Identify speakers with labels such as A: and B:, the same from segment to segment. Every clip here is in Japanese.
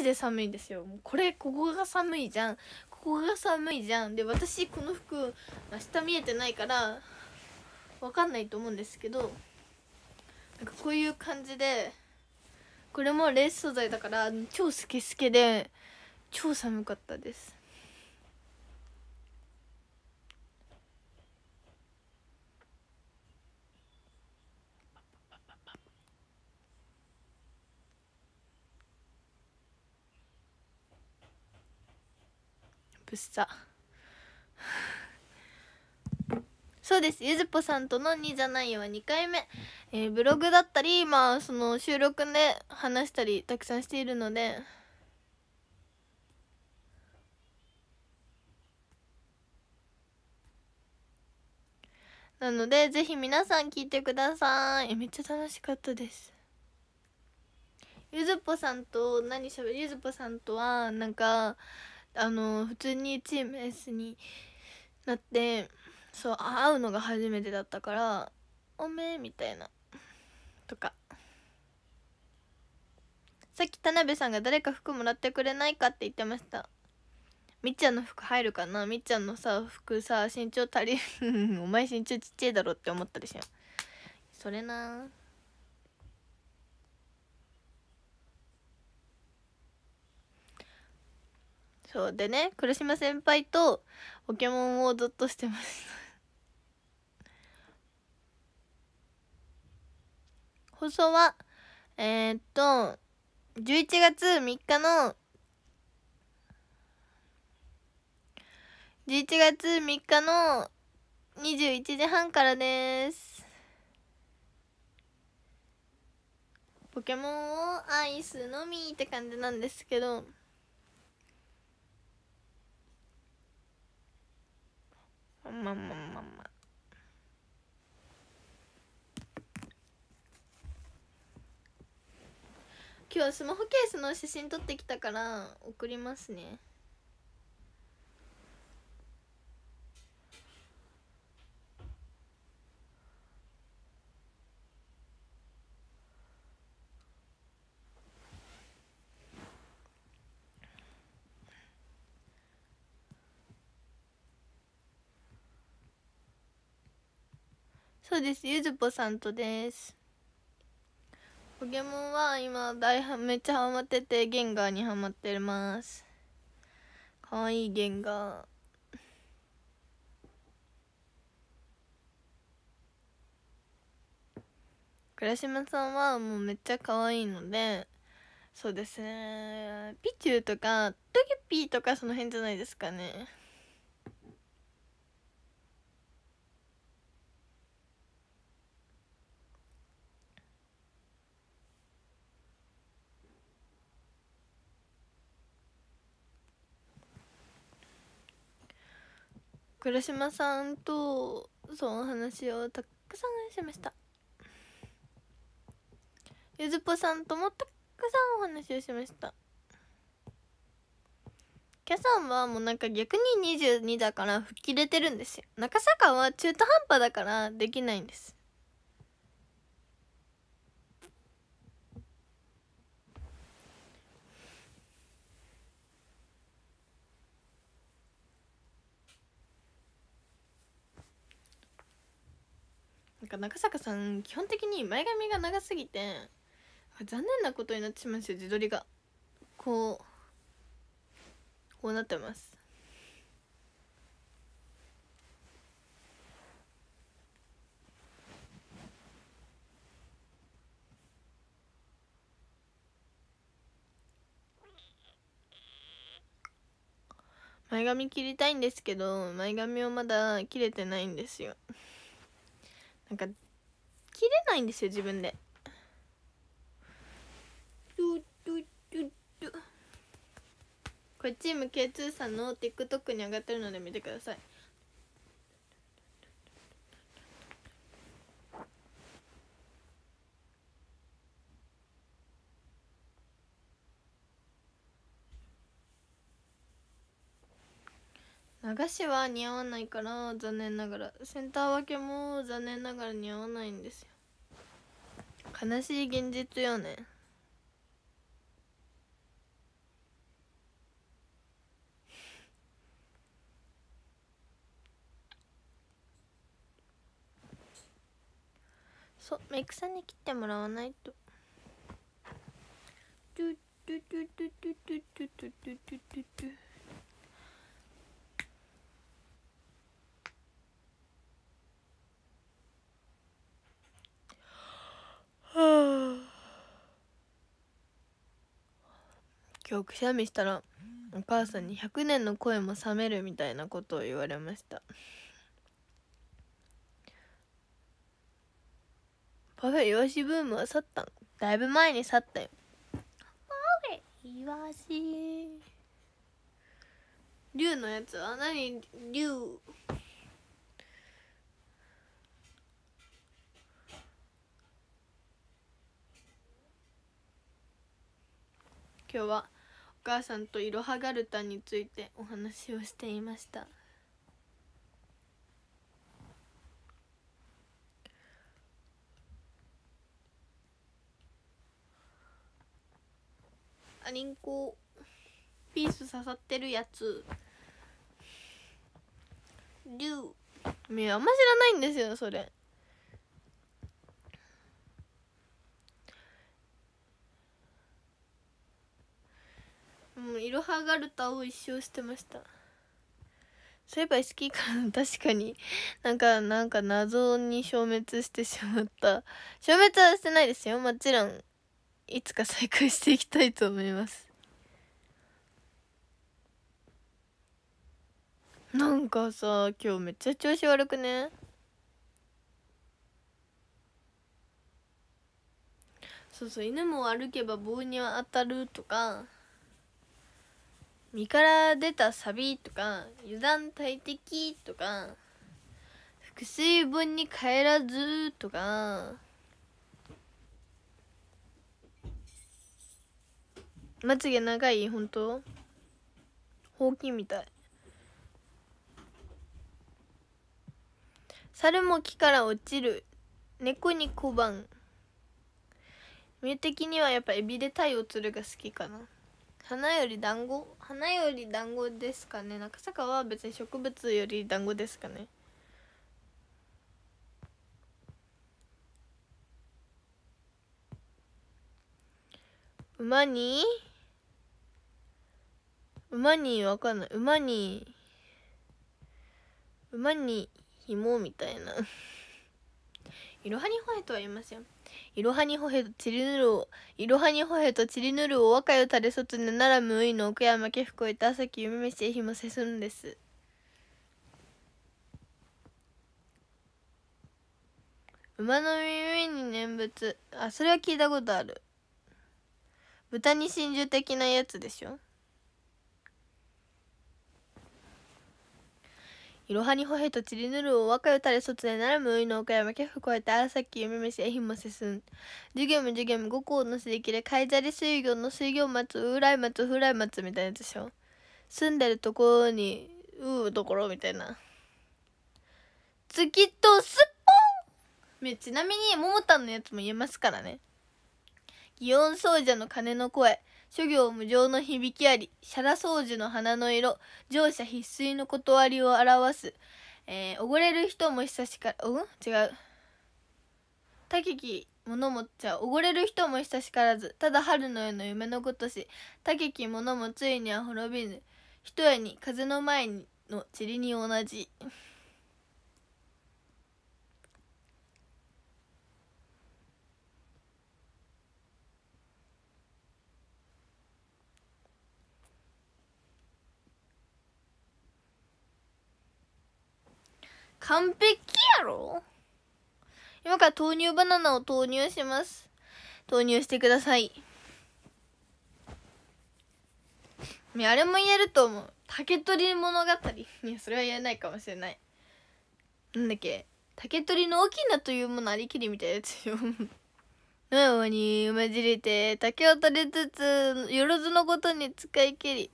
A: ジで寒いんですよもうこれここが寒いじゃんここが寒いじゃんで私この服、下見えてないからわかんないと思うんですけどなんかこういう感じでこれもレース素材だから超スケスケで超寒かったですプそうですゆずぽさんとの「2じゃないよ」は2回目、えー、ブログだったりまあその収録で、ね、話したりたくさんしているのでなのでぜひ皆さん聞いてくださいめっちゃ楽しかったですゆずぽさんと何しゃべるゆずぽさんとはなんかあの普通にチーム S になってそう会うのが初めてだったから「おめえ」みたいなとかさっき田辺さんが誰か服もらってくれないかって言ってましたみっちゃんの服入るかなみっちゃんのさ服さ身長足り お前身長ちっちゃいだろって思ったでしょそれなそうでね黒島先輩とポケモンをずっとしてました放送はえー、っと11月3日の11月3日の21時半からですポケモンをアイスのみって感じなんですけどまあまあまあまあま今日スマホケースの写真撮ってきたから送りますねそうですゆずぽさんとですポケモンは今大めっちゃハマっててゲンガーにハマってますかわいいゲンガー倉島さんはもうめっちゃ可愛いのでそうですねピチューとかトゲピーとかその辺じゃないですかね倉島さんとその話をたくさんしましたゆずぽさんともたくさんお話をしましたキャさんはもうなんか逆に22だから吹っ切れてるんですよ中坂は中途半端だからできないんですか中坂さん基本的に前髪が長すぎて残念なことになってしまうんですよ自撮りがこうこうなってます前髪切りたいんですけど前髪をまだ切れてないんですよなんか切れないんですよ自分でこれチーム K2 さんの TikTok に上がってるので見てください流しは似合わないから残念ながらセンター分けも残念ながら似合わないんですよ悲しい現実よね そうメイクさんに切ってもらわないとトゥトゥトゥトゥトゥトゥトゥトゥトゥトゥ今日くしゃみしたらお母さんに100年の声も冷めるみたいなことを言われましたパフェイワシブームは去ったんだいぶ前に去ったよパフェイワシ竜のやつは何竜今日は母さんといろはがるたについてお話をしていましたありんこピース刺さってるやつ竜いやあんま知らないんですよそれういろはがるたを一生してましたそういえば好きから 確かになんかなんか謎に消滅してしまった消滅はしてないですよもちろんいつか再開していきたいと思いますなんかさ今日めっちゃ調子悪くねそうそう犬も歩けば棒に当たるとか身から出たサビとか油断大敵とか複数分に帰らずとかまつげ長い本当ほうきみたい猿も木から落ちる猫に小判身的にはやっぱエビで鯛を釣るが好きかな花より団子花より団子ですかね中坂は別に植物より団子ですかね馬に馬にわかんない馬に馬にもみたいないろはにほへとありますよ。いろはにほへとちりぬるを、いろはにほへとちりぬるを若を垂れそつねならむういの奥山家福へと朝き夢めしえひもせすんです。馬の耳に念仏。あ、それは聞いたことある。豚に真珠的なやつでしょいろはにほへとちりぬるを若ゆたれ卒でならむういの岡山けふこえてあらさっき夢しえひもせすん。授業も授業も五校のすできれ、かいざり水魚の水魚松、うらいつふらいつみたいなやつでしょ。住んでるところに、ううところみたいな。月とすっぽんちなみに、桃太のやつも言えますからね。祇園奏者の鐘の声諸行無常の響きありシャラ掃除の花の色乗車必須の断りを表す、えー、おごれる人も久しからうん違うけき物もちゃおごれる人も久しからずただ春の夜の夢のことしけき物もついには滅びぬひとえに風の前の塵に同じ完璧やろ今から豆乳バナナを投入します。投入してください。あれも言えると思う。竹取物語。いや、それは言えないかもしれない。なんだっけ竹取の大きなというものありきりみたいなやつよ。のに混じりて竹を取りつつよろずのことに使い切り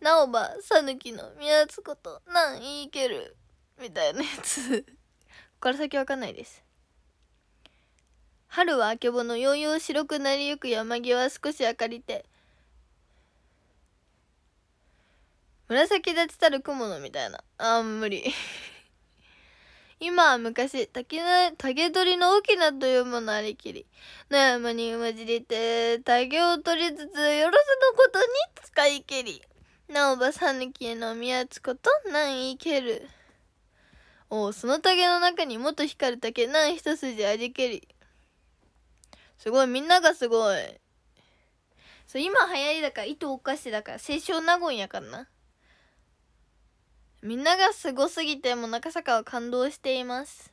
A: なおばさぬきの宮津ことなん言いけるみたいなやつここから先わかんないです春はあけぼのようよう白くなりゆく山際少し明かりて紫立ちたる雲のみたいなあん無理今は昔竹の竹取の大きなというものありきり野山に混じりて竹を取りつつよろずのことに使いけりなおばさぬきへの宮津ことなんいけるおその竹の中にもっと光る竹、なん一筋ありけり。すごい、みんながすごい。そう、今流行りだから、糸おかしだから、清少納言やからな。みんながすごすぎて、もう中坂は感動しています。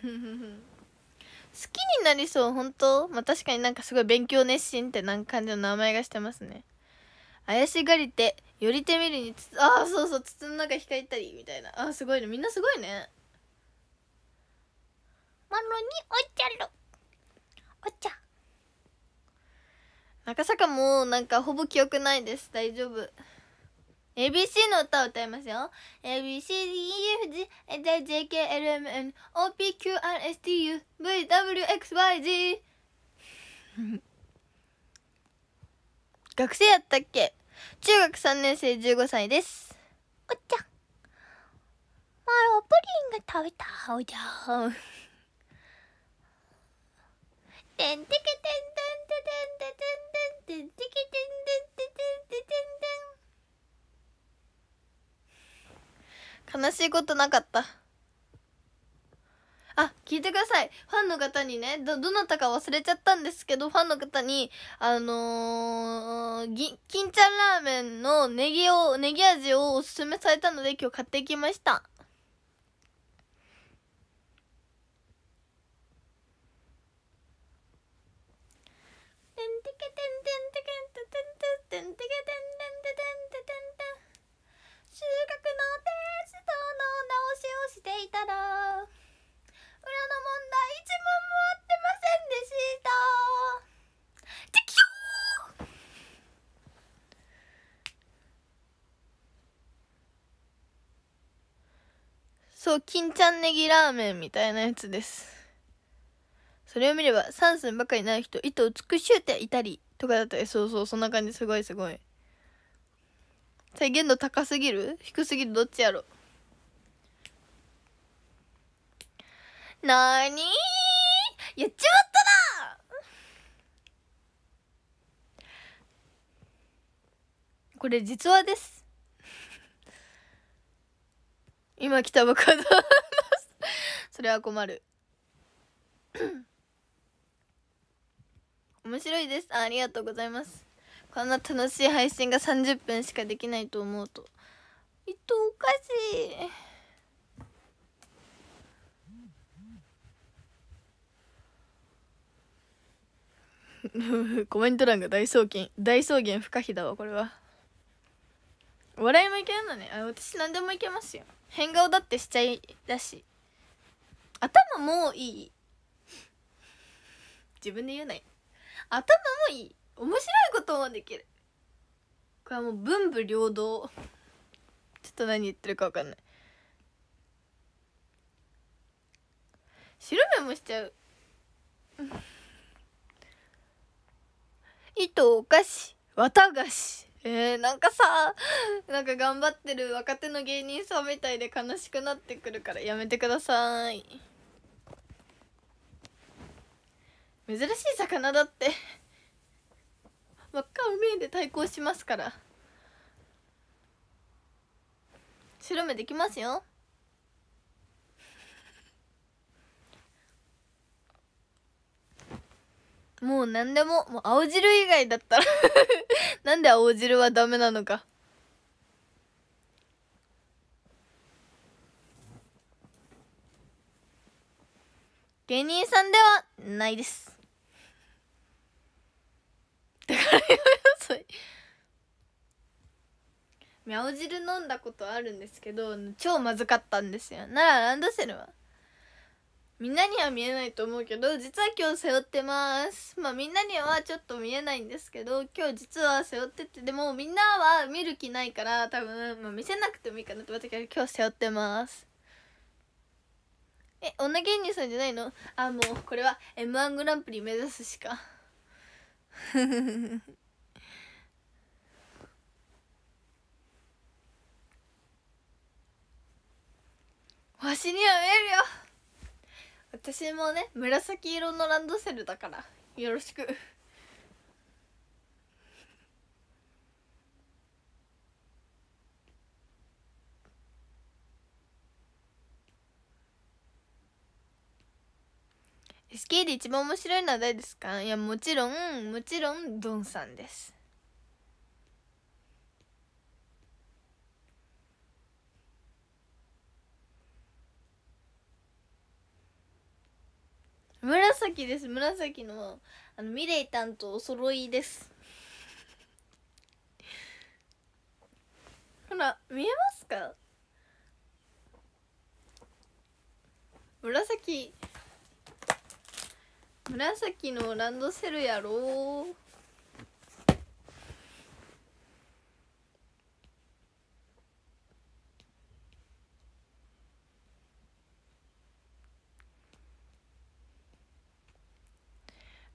A: 好きになりそう、本当まあ、確かになんかすごい勉強熱心ってなんか感じの名前がしてますね。怪しがりて寄りてみるにつああそうそう筒の中光ったりみたいなああすごいねみんなすごいねマロにお茶ろおゃ赤坂もなんかほぼ記憶ないです大丈夫 ABC の歌を歌いますよ ABCDEFGHIJKLMNOPQRSTUVWXYZ 学生やったっけ中学3年生15歳です。おっちゃん。マロ、プリンが食べたおじゃん。てんてけてんてんてんてんてんてんてんてんてけてんてんてんてんてんてんてん。悲しいことなかった。あ聞いてくださいファンの方にねどどなたか忘れちゃったんですけどファンの方にあのー、ぎ金ちゃんラーメンのネギをネギ味をおすすめされたので今日買ってきました収穫のテストの直しをしていたそう、金ちゃんネギラーメンみたいなやつです。それを見れば、サンスンばかりなる人、糸を尽くしゅうていたり、とかだったり、そうそう、そんな感じ、すごいすごい。再現度高すぎる低すぎるどっちやろなーにーやっちまったなこれ実話です今来たばかだそれは困る面白いですありがとうございますこんな楽しい配信が30分しかできないと思うとえっとおかしい コメント欄が大送金大草原不可避だわこれは笑いもいけるのねあ私何でもいけますよ変顔だってしちゃいだし頭もいい自分で言うなよ頭もいい面白いこともできるこれはもう文武両道ちょっと何言ってるか分かんない白目もしちゃう糸お菓子綿菓子えー、なんかさなんか頑張ってる若手の芸人さんみたいで悲しくなってくるからやめてください珍しい魚だって真っ赤う目で対抗しますから白目できますよもう何でも、もう青汁以外だったら なんで青汁はダメなのか。芸人さんではないです。だからやめなさい。青汁飲んだことあるんですけど、超まずかったんですよ。ならランドセルはみんなには見えないと思うけど実は今日背負ってますまあみんなにはちょっと見えないんですけど今日実は背負っててでもみんなは見る気ないから多分、まあ、見せなくてもいいかなと思ったけど今日背負ってますえ女芸人さんじゃないのあもうこれは m 1グランプリ目指すしか わしには見えるよ私もね紫色のランドセルだからよろしく SK で一番面白いのは誰ですかいやもちろんもちろんドンさんです紫です紫のあのミレイタンとお揃いですほら見えますか紫紫のランドセルやろう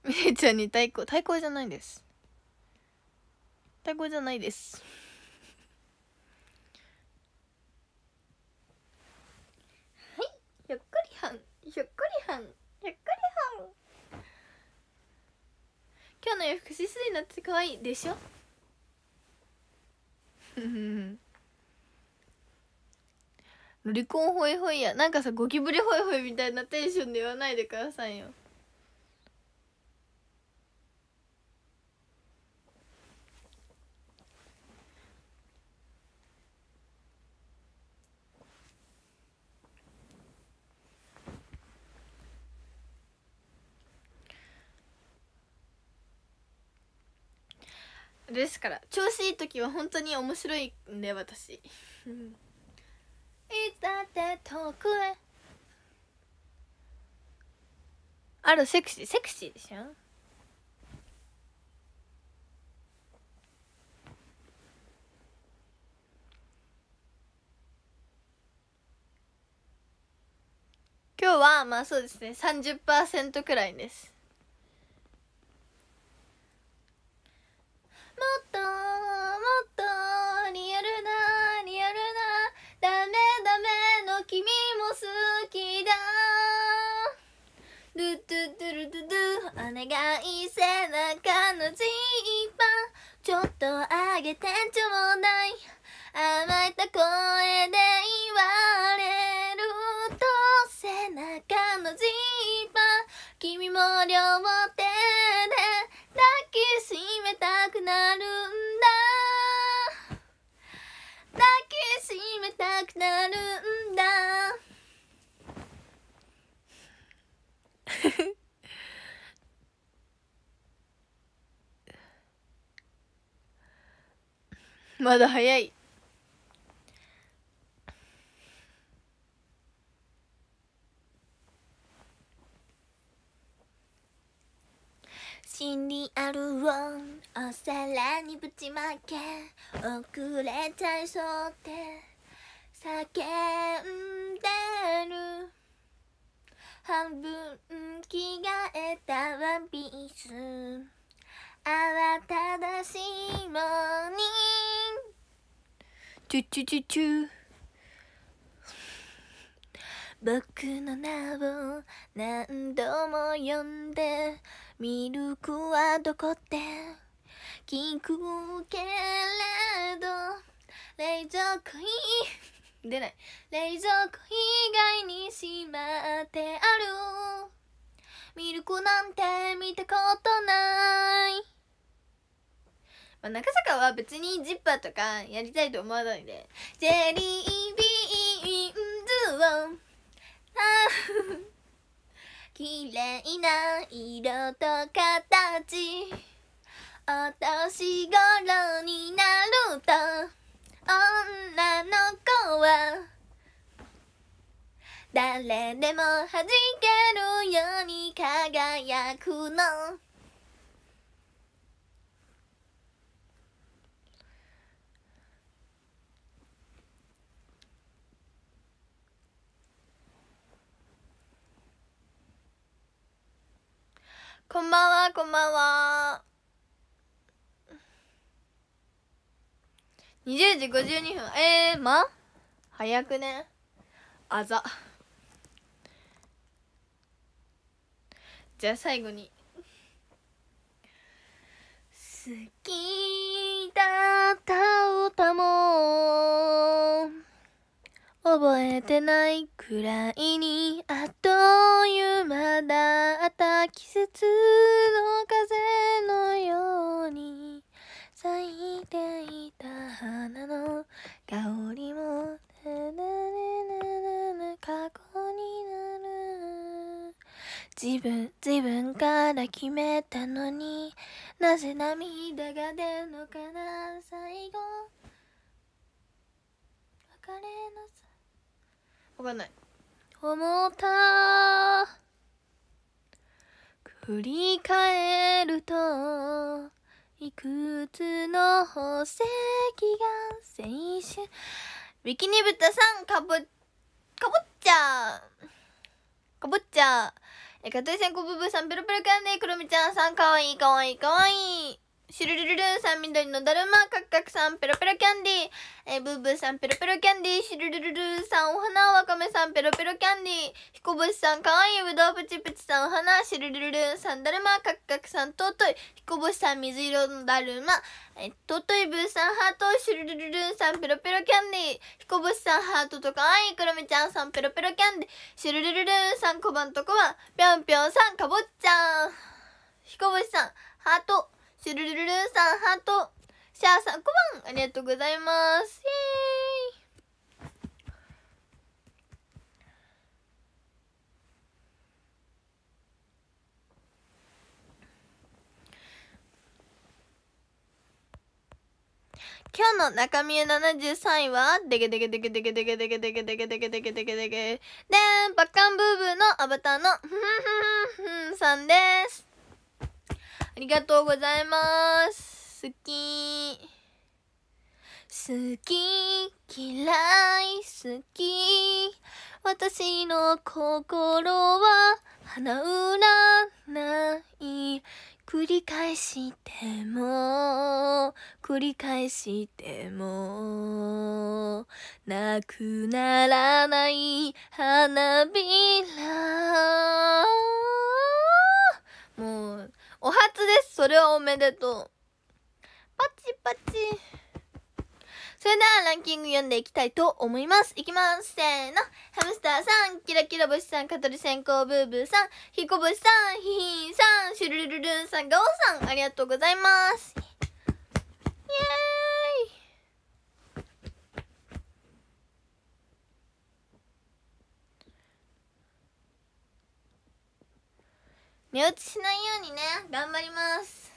A: みれちゃんに対抗対抗じゃないです対抗じゃないですはいひょっこりはんひょっこりはんひょっこりはん今日の洋服シスリになって可愛いでしょロリコンホイホイやなんかさゴキブリホイホイみたいなテンションで言わないでくださいよですから調子いい時は本当に面白いんで私いつだって遠くへあるセクシーセクシーでしょ今日はまあそうですね30%くらいですともっとリアルなリアルなダメダメの君も好きだドゥドゥドゥルドゥドゥお願い背中のジーパンちょっと上げてちょうだい甘えた声で言われると背中のジーパン君も両手でしめたくなるんだ抱きしめたくなるんだまだ早いお皿にぶちまけ遅れちゃいそうって叫んでる半分着替えたワンピース慌ただしいモーニチュチュチュチュ僕の名を何度も呼んでミルクはどこって聞くけれど冷蔵庫い出ない冷蔵庫以外にしまってあるミルクなんて見たことないまあ、中坂は別にジッパーとかやりたいと思わないでジェリービーンズを綺麗な色と形私頃になると女の子は誰でも弾けるように輝くのこんばんは、こんばんは。20時52分えー、ま早くねあざじゃあ最後に好きだった歌も覚えてないくらいにあっという間だった季節の風のように咲いていた花の香りもなななな過去になる自分自分から決めたのになぜ涙が出るのかな最後別れなさい。わかんない思った振り返るといくつの宝石が青春ビキニブタさんかぼかぼっちゃかぼっちゃえかといさんこぶぶさんペロペロカンデーくるみちゃんさんかわいいかわいいかわいいシュルルルルさん、緑のだるま、カクカクさん、ペロペロキャンディー、えー、ブーブーさん、ペロペロキャンディー、シュルルルルンさん、お花、ワカメさん、ペロペロキャンディー、ヒコぶシさん、かわいい、ぶドウプチプチさん、お花、シュルルルルさん、だるま、カクカクさん、尊い、ヒコぶシさん、水色のだるま、えー、尊いブーさん、ハート、シュルルルルさん、ペロペロキャンディー、ヒコぶシさん、ハートとかわいい、クロミちゃんさん、ペロペロキャンディー、シュルルルルンさん、小判と小判、ぴょんぴょんさん、かぼっちゃん、ヒコぶシさん、ハート、シルルルルさんハートシャーさんこ番ありがとうございますイエーイ今日の中身73位は、でけでけでけでけでけでけでけでけでけでけでけでけでん、パッカンブーブーのアバターの、ふふふふんさんです。りがとうございます好き好き嫌い好き私の心は花うらない繰り返しても繰り返してもなくならない花びらですそれはおめでとう。パチパチ。それではランキング読んでいきたいと思います。いきます。せーの。ハムスターさん、キラキラ星さん、カトリ線香ブーブーさん、ひこ星さん、ヒヒンさん、シュルルルンさん、ガオさん、ありがとうございます。イエーイ寝落ちしないようにね頑張ります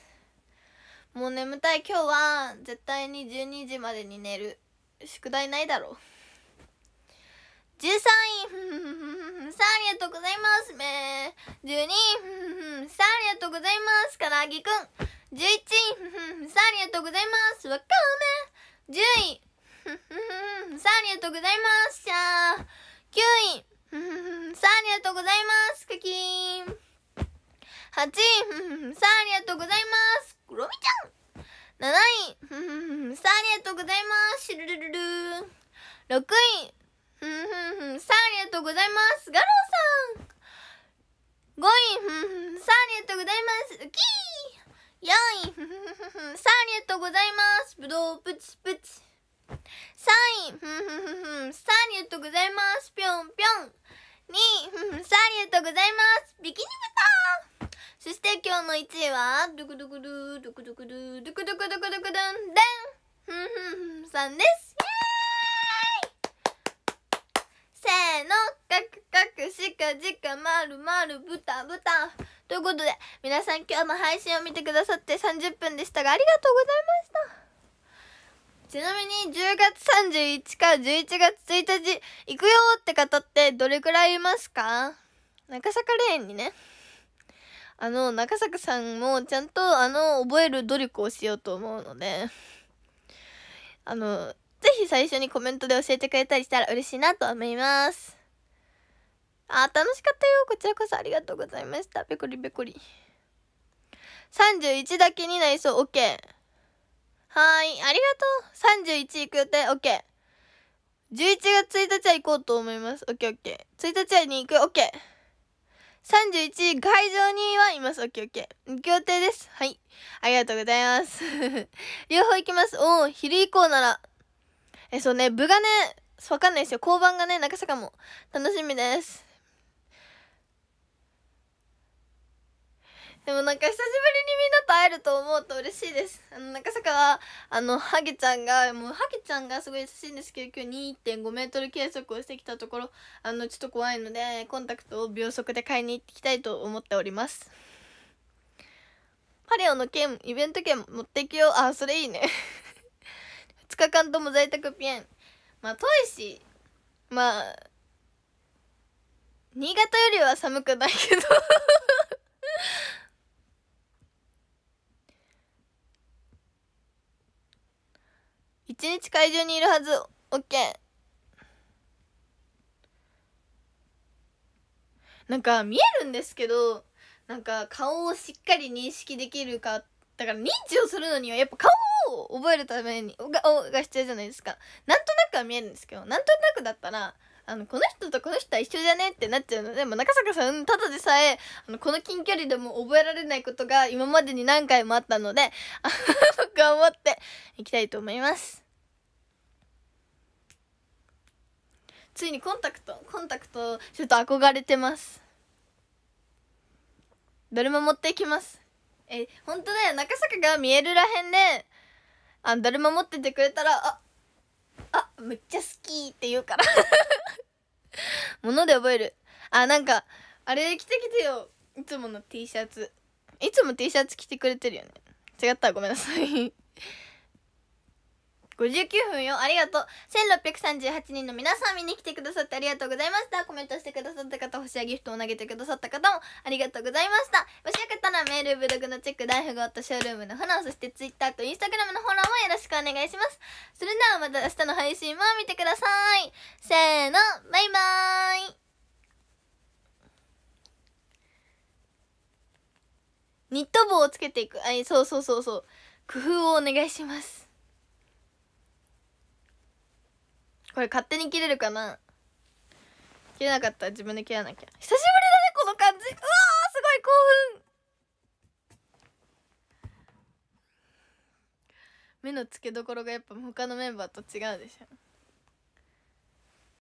A: もう眠たい今日は絶対に12時までに寝る宿題ないだろう13位さありがとうございますめ12位さあありがとうございますからあぎくん11位さあありがとうございますわかめ10位さあありがとうございますじゃあ9位さあありがとうございますクキーン8位、ふんふんさあ、ありがとうございます。くロミちゃん !7 位、ふんふんさあ、ありがとうございます。シルルルル6位、ふんふんふんさあ、ありがとうございます。ガローさん !5 位、ふんふんさあ、ありがとうございます。ウキー !4 位、ふんふんふんさあ、ありがとうございます。ぶどう、プチプチ。3位、ふんふんふんふんさあ、ありがとうございます。ぴょんぴょん。2位、ふんふんさあ、ありがとうございます。ビキニ豚そして今日の1位は、ドゥクドゥクドゥ、ドゥクドゥクドゥ、ドゥクドゥクドゥクドゥクドゥン、デンふんふんさんです。せーの、カクカク、シカジカ、まるまる、ブタブタ。ということで、皆さん今日の配信を見てくださって30分でしたが、ありがとうございました。ちなみに10月31か11月1日行くよって方ってどれくらいいますか中坂霊園にね。あの、中坂さんもちゃんと、あの、覚える努力をしようと思うので、あの、ぜひ最初にコメントで教えてくれたりしたら嬉しいなと思います。あ、楽しかったよ。こちらこそありがとうございました。ペコリペコリ。31だけになりそう。OK。はい。ありがとう。31行く予定。OK。11月1日は行こうと思います。OK、OK。1日はに行く。OK。31位、会場にはいます。オッケーオッケー。協定です。はい。ありがとうございます。両方行きます。おお昼以降なら。え、そうね、部がね、わかんないですよ。交番がね、中坂も。楽しみです。でもなんか久しぶりにみんなと会えると思うと嬉しいですあの中坂はあのハギちゃんがもうハギちゃんがすごい優しいんですけど今日2.5メートル計測をしてきたところあのちょっと怖いのでコンタクトを秒速で買いに行ってきたいと思っておりますパレオの券イベント券持っていきようあそれいいね2日間とも在宅ピエンまあ遠いしまあ新潟よりは寒くないけど1日会場にいるはず。オッケー。なんか見えるんですけど、なんか顔をしっかり認識できるか、だから認知をするのにはやっぱ顔を覚えるためにが、が必要じゃないですか。なんとなくは見えるんですけど、なんとなくだったら、あの、この人とこの人は一緒じゃねってなっちゃうので、も中坂さん、ただでさえ、あの、この近距離でも覚えられないことが今までに何回もあったので、頑はっていきたいと思います。ついにコンタクトコンタクトちょっと憧れてますどれも持っていきますえ本当だよ中坂が見えるらへんで、あどれも持っててくれたらああむっちゃ好きって言うからもの で覚えるあなんかあれ着てきてよいつもの T シャツいつも T シャツ着てくれてるよね違ったらごめんなさい59分よありがとう1638人の皆さん見に来てくださってありがとうございましたコメントしてくださった方星やギフトを投げてくださった方もありがとうございましたもしよかったらメールブログのチェック大富豪とショールームのフォローそして Twitter と Instagram のフォローもよろしくお願いしますそれではまた明日の配信も見てくださいせーのバイバーイニット帽をつけていくあそうそうそうそう工夫をお願いしますこれ勝手に切れるかな切れなかったら自分で切らなきゃ久しぶりだねこの感じうわーすごい興奮目の付けどころがやっぱ他のメンバーと違うでしょ